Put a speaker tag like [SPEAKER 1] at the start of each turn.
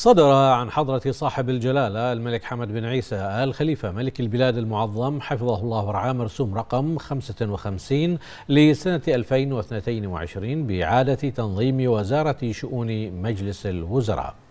[SPEAKER 1] صدر عن حضرة صاحب الجلالة الملك حمد بن عيسى آل خليفة ملك البلاد المعظم حفظه الله ورعاه مرسوم رقم 55 لسنة 2022 بإعادة تنظيم وزارة شؤون مجلس الوزراء